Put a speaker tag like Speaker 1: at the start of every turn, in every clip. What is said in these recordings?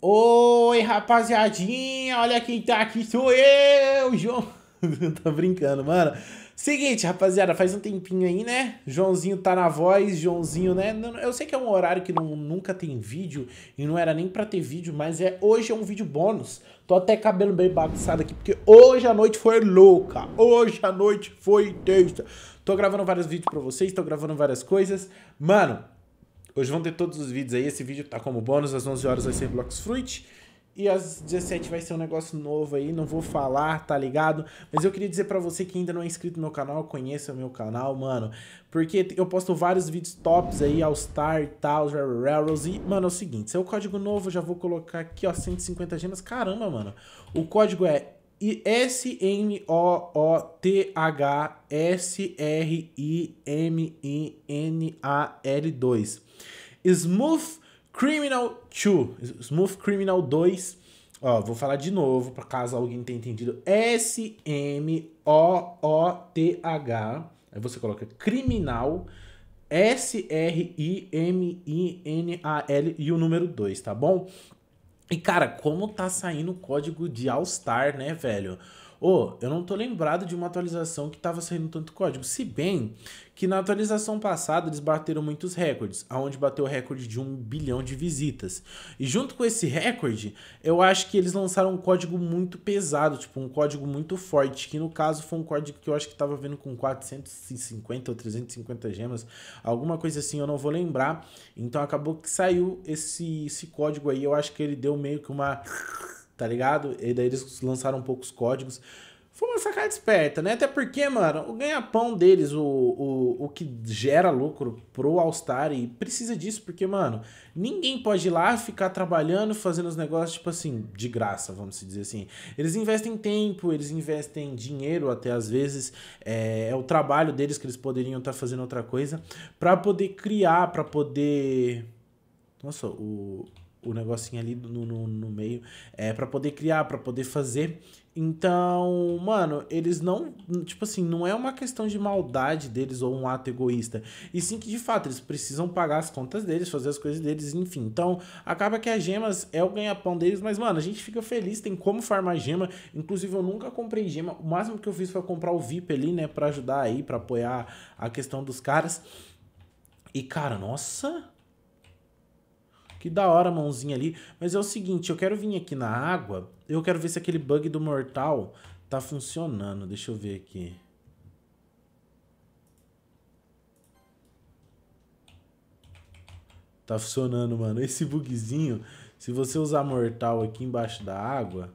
Speaker 1: Oi, rapaziadinha, olha quem tá aqui, sou eu, João. tá brincando, mano. Seguinte, rapaziada, faz um tempinho aí, né? Joãozinho tá na voz, Joãozinho, né? Eu sei que é um horário que não, nunca tem vídeo e não era nem pra ter vídeo, mas é hoje é um vídeo bônus. Tô até cabelo bem bagunçado aqui, porque hoje a noite foi louca. Hoje a noite foi texta. Tô gravando vários vídeos pra vocês, tô gravando várias coisas. Mano, Hoje vão ter todos os vídeos aí. Esse vídeo tá como bônus. Às 11 horas vai ser Blocks Fruit. E às 17 vai ser um negócio novo aí, não vou falar, tá ligado? Mas eu queria dizer para você que ainda não é inscrito no meu canal, conheça o meu canal, mano. Porque eu posto vários vídeos tops aí, All Star e tal, Railroads. E, mano, é o seguinte, se é o código novo, já vou colocar aqui, ó, 150 gemas. Caramba, mano. O código é e S-M-O-O-T-H-S-R-I-M-I-N-A-L-2. Smooth Criminal 2. Smooth Criminal 2. Ó, vou falar de novo, para caso alguém tenha entendido. S-M-O-O-T-H. Aí você coloca Criminal S-R-I-M-I-N-A-L e o número 2, tá bom? E, cara, como tá saindo o código de All Star, né, velho? Ô, oh, eu não tô lembrado de uma atualização que tava saindo tanto código. Se bem que na atualização passada eles bateram muitos recordes, aonde bateu o recorde de um bilhão de visitas. E junto com esse recorde, eu acho que eles lançaram um código muito pesado, tipo um código muito forte, que no caso foi um código que eu acho que tava vendo com 450 ou 350 gemas, alguma coisa assim, eu não vou lembrar. Então acabou que saiu esse, esse código aí, eu acho que ele deu meio que uma tá ligado? E daí eles lançaram um pouco os códigos. Foi uma sacada esperta, né? Até porque, mano, o ganha-pão deles, o, o, o que gera lucro pro All-Star e precisa disso, porque, mano, ninguém pode ir lá ficar trabalhando, fazendo os negócios, tipo assim, de graça, vamos dizer assim. Eles investem tempo, eles investem dinheiro, até às vezes é, é o trabalho deles que eles poderiam estar tá fazendo outra coisa, para poder criar, para poder. Nossa, o o negocinho ali no, no, no meio, é para poder criar, para poder fazer. Então, mano, eles não. Tipo assim, não é uma questão de maldade deles ou um ato egoísta. E sim que, de fato, eles precisam pagar as contas deles, fazer as coisas deles, enfim. Então, acaba que as gemas é o ganha-pão deles, mas, mano, a gente fica feliz, tem como farmar gema. Inclusive, eu nunca comprei gema. O máximo que eu fiz foi comprar o VIP ali, né? Pra ajudar aí, pra apoiar a questão dos caras. E, cara, nossa. Que da hora a mãozinha ali. Mas é o seguinte, eu quero vir aqui na água. Eu quero ver se aquele bug do mortal tá funcionando. Deixa eu ver aqui. Tá funcionando, mano. Esse bugzinho, se você usar mortal aqui embaixo da água...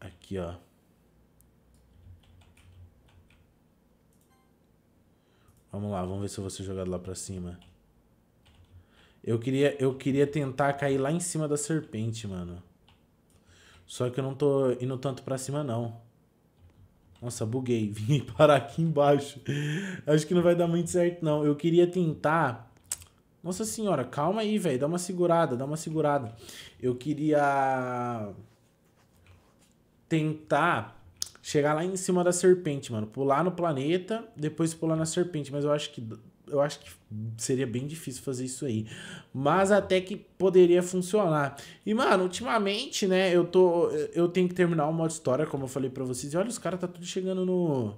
Speaker 1: Aqui, ó. Vamos lá, vamos ver se eu vou ser jogado lá pra cima. Eu queria, eu queria tentar cair lá em cima da serpente, mano. Só que eu não tô indo tanto pra cima, não. Nossa, buguei. Vim parar aqui embaixo. Acho que não vai dar muito certo, não. Eu queria tentar... Nossa senhora, calma aí, velho. Dá uma segurada, dá uma segurada. Eu queria... Tentar chegar lá em cima da serpente, mano. Pular no planeta, depois pular na serpente. Mas eu acho que eu acho que seria bem difícil fazer isso aí. Mas até que poderia funcionar. E, mano, ultimamente, né, eu tô. Eu tenho que terminar o modo história, como eu falei pra vocês. E olha, os caras tá tudo chegando no.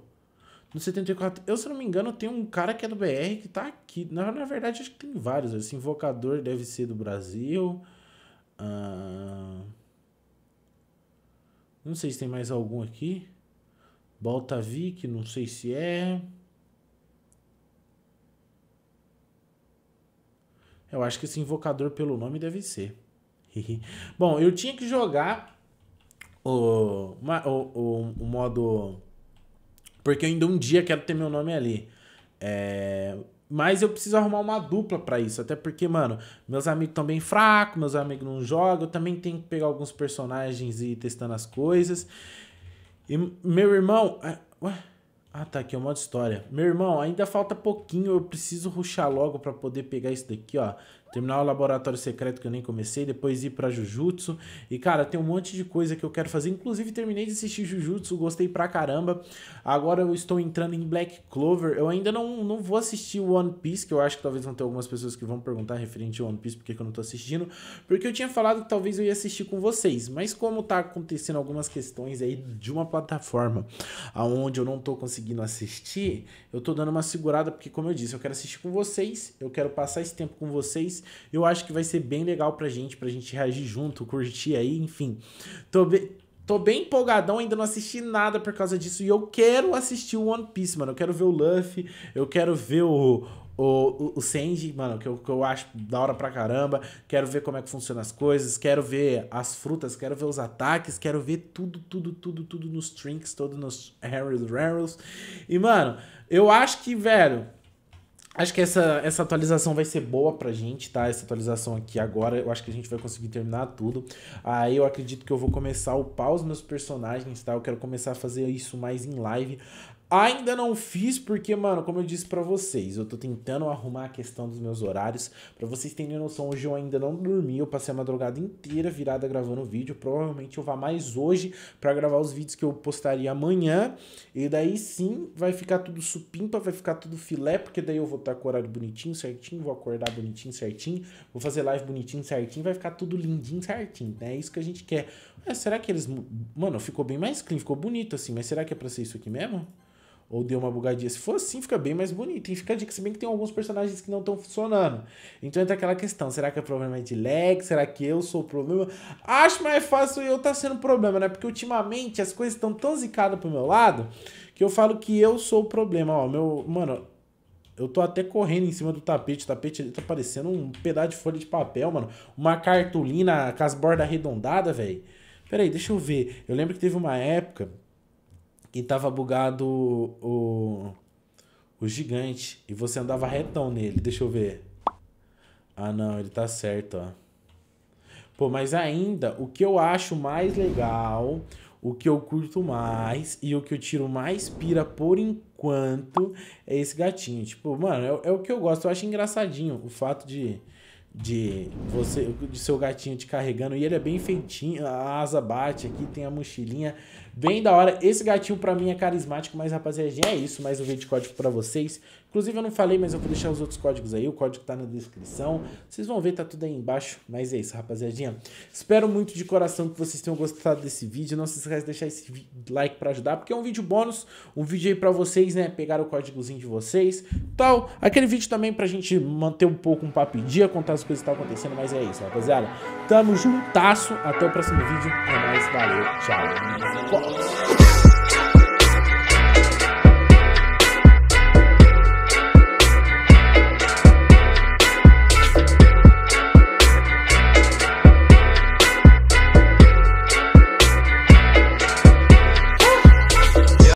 Speaker 1: No 74. Eu, se não me engano, tem um cara que é do BR que tá aqui. Na, na verdade, acho que tem vários. Esse invocador deve ser do Brasil. Ah, não sei se tem mais algum aqui. Baltavik, não sei se é. Eu acho que esse invocador pelo nome deve ser. Bom, eu tinha que jogar o, uma, o, o, o, modo. Porque eu ainda um dia quero ter meu nome ali. É... Mas eu preciso arrumar uma dupla para isso. Até porque, mano, meus amigos estão bem fracos, meus amigos não jogam. Eu também tenho que pegar alguns personagens e ir testando as coisas. E meu irmão. É, ué? Ah, tá, aqui é o modo história. Meu irmão, ainda falta pouquinho, eu preciso ruxar logo para poder pegar isso daqui, ó. Terminar o laboratório secreto que eu nem comecei, depois ir pra Jujutsu. E, cara, tem um monte de coisa que eu quero fazer. Inclusive, terminei de assistir Jujutsu, gostei pra caramba. Agora eu estou entrando em Black Clover. Eu ainda não, não vou assistir One Piece, que eu acho que talvez vão ter algumas pessoas que vão perguntar referente a One Piece, porque eu não tô assistindo. Porque eu tinha falado que talvez eu ia assistir com vocês. Mas como tá acontecendo algumas questões aí de uma plataforma aonde eu não tô conseguindo assistir, eu tô dando uma segurada, porque, como eu disse, eu quero assistir com vocês, eu quero passar esse tempo com vocês. Eu acho que vai ser bem legal pra gente, pra gente reagir junto, curtir aí, enfim. Tô bem. Tô bem empolgadão, ainda não assisti nada por causa disso. E eu quero assistir o One Piece, mano. Eu quero ver o Luffy, eu quero ver o, o, o, o Sanji, mano, que eu, que eu acho da hora pra caramba. Quero ver como é que funcionam as coisas, quero ver as frutas, quero ver os ataques, quero ver tudo, tudo, tudo, tudo nos trinks, todos nos Harry's Rarrows. E, mano, eu acho que, velho, Acho que essa, essa atualização vai ser boa pra gente, tá? Essa atualização aqui agora, eu acho que a gente vai conseguir terminar tudo. Aí ah, eu acredito que eu vou começar a upar os meus personagens, tá? Eu quero começar a fazer isso mais em live. Ainda não fiz porque, mano, como eu disse para vocês, eu tô tentando arrumar a questão dos meus horários. Para vocês terem noção, hoje eu ainda não dormi, eu passei a madrugada inteira virada gravando vídeo. Provavelmente eu vá mais hoje para gravar os vídeos que eu postaria amanhã. E daí sim, vai ficar tudo supimpa, vai ficar tudo filé, porque daí eu vou estar tá com o horário bonitinho, certinho, vou acordar bonitinho, certinho, vou fazer live bonitinho, certinho, vai ficar tudo lindinho, certinho. Né? É isso que a gente quer. É, será que eles, mano, ficou bem mais clean, ficou bonito assim, mas será que é para ser isso aqui mesmo? ou deu uma bugadinha. Se for assim, fica bem mais bonito. E fica a dica, se bem que tem alguns personagens que não estão funcionando. Então entra aquela questão: será que é problema de lag? Será que eu sou o problema? Acho mais fácil eu estar tá sendo problema, né? Porque ultimamente as coisas estão tão zicadas pro meu lado que eu falo que eu sou o problema. Ó, meu. Mano, eu tô até correndo em cima do tapete. O tapete ali tá parecendo um pedaço de folha de papel, mano. Uma cartolina com as bordas arredondadas, velho. Pera aí, deixa eu ver. Eu lembro que teve uma época e tava bugado o, o, o gigante. E você andava retão nele. Deixa eu ver. Ah, não, ele tá certo, ó. Pô, mas ainda, o que eu acho mais legal, o que eu curto mais e o que eu tiro mais pira por enquanto é esse gatinho. Tipo, mano, é, é o que eu gosto. Eu acho engraçadinho o fato de de você de seu gatinho te carregando e ele é bem feitinho, a asa bate aqui, tem a mochilinha. Bem da hora. Esse gatinho pra mim é carismático, mas rapaziadinha, é isso. Mais um vídeo de código pra vocês. Inclusive eu não falei, mas eu vou deixar os outros códigos aí. O código tá na descrição. Vocês vão ver, tá tudo aí embaixo. Mas é isso, rapaziadinha. Espero muito de coração que vocês tenham gostado desse vídeo. Não se esqueça de deixar esse like pra ajudar, porque é um vídeo bônus. Um vídeo aí pra vocês, né? Pegar o códigozinho de vocês. Tal. Aquele vídeo também pra gente manter um pouco um papo em dia, contar as coisas que tá acontecendo. Mas é isso, rapaziada. Tamo juntasso. Até o próximo vídeo. É mais. Valeu. Tchau. Tchau.